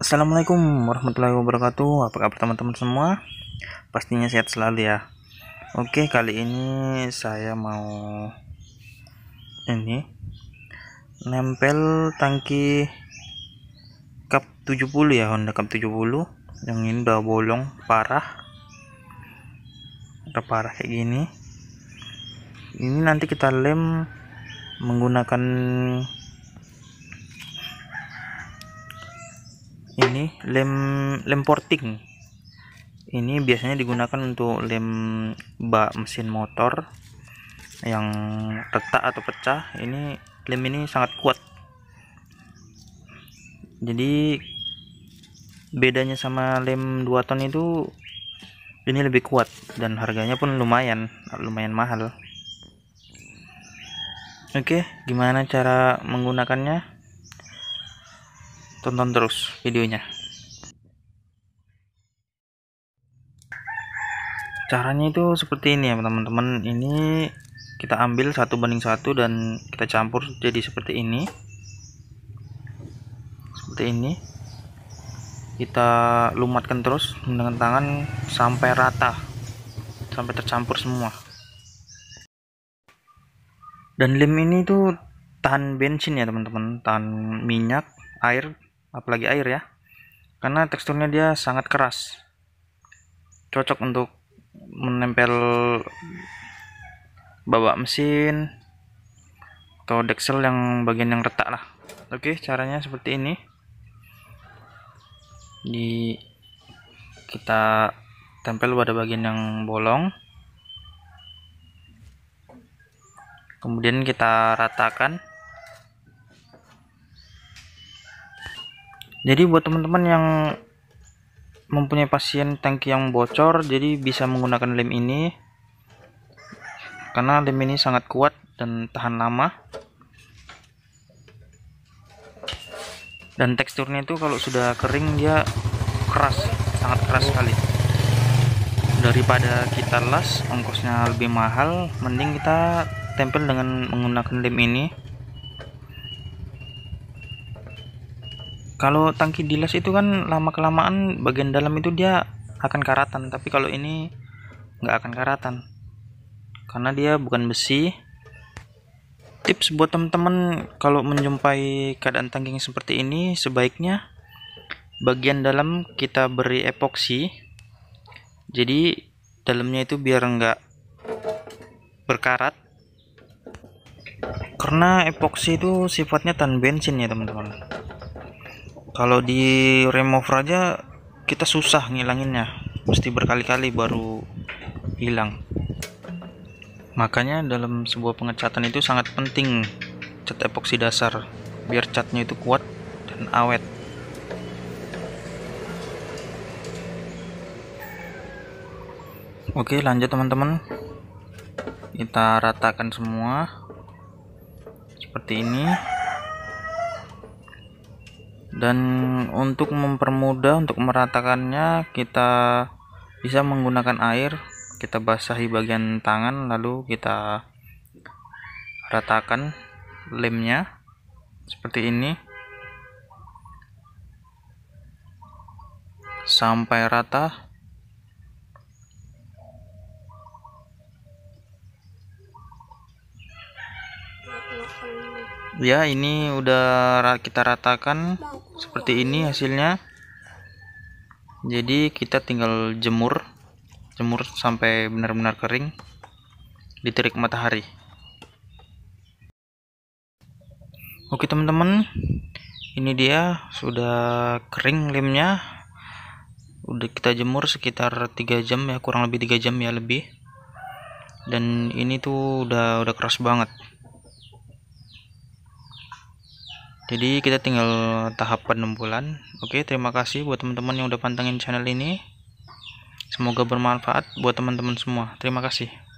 Assalamualaikum warahmatullahi wabarakatuh Apa kabar teman-teman semua Pastinya sehat selalu ya Oke kali ini saya mau Ini Nempel tangki Cup 70 ya Honda Cup 70 Yang ini udah bolong parah Udah parah kayak gini Ini nanti kita lem Menggunakan ini lem lem porting ini biasanya digunakan untuk lem bak mesin motor yang retak atau pecah ini lem ini sangat kuat jadi bedanya sama lem 2 ton itu ini lebih kuat dan harganya pun lumayan lumayan mahal oke gimana cara menggunakannya tonton terus videonya caranya itu seperti ini ya teman-teman ini kita ambil satu banding satu dan kita campur jadi seperti ini seperti ini kita lumatkan terus dengan tangan sampai rata sampai tercampur semua dan lem ini tuh tahan bensin ya teman-teman tahan minyak air apalagi air ya karena teksturnya dia sangat keras cocok untuk menempel bawa mesin atau deksel yang bagian yang retak lah oke caranya seperti ini di kita tempel pada bagian yang bolong kemudian kita ratakan jadi buat teman-teman yang mempunyai pasien tangki yang bocor jadi bisa menggunakan lem ini karena lem ini sangat kuat dan tahan lama dan teksturnya itu kalau sudah kering dia keras sangat keras sekali daripada kita las ongkosnya lebih mahal mending kita tempel dengan menggunakan lem ini kalau tangki dilas itu kan lama kelamaan bagian dalam itu dia akan karatan tapi kalau ini nggak akan karatan karena dia bukan besi tips buat teman-teman kalau menjumpai keadaan tangki seperti ini sebaiknya bagian dalam kita beri epoksi jadi dalamnya itu biar nggak berkarat karena epoksi itu sifatnya tan bensin ya teman-teman kalau di remove aja kita susah ngilanginnya mesti berkali-kali baru hilang makanya dalam sebuah pengecatan itu sangat penting cat epoksi dasar biar catnya itu kuat dan awet oke lanjut teman-teman kita ratakan semua seperti ini dan untuk mempermudah untuk meratakannya kita bisa menggunakan air kita basahi bagian tangan lalu kita ratakan lemnya seperti ini sampai rata ya ini udah kita ratakan seperti ini hasilnya jadi kita tinggal jemur jemur sampai benar-benar kering di terik matahari oke teman-teman ini dia sudah kering lemnya udah kita jemur sekitar 3 jam ya kurang lebih 3 jam ya lebih dan ini tuh udah udah keras banget jadi kita tinggal tahap penumpulan oke terima kasih buat teman-teman yang udah pantengin channel ini semoga bermanfaat buat teman-teman semua terima kasih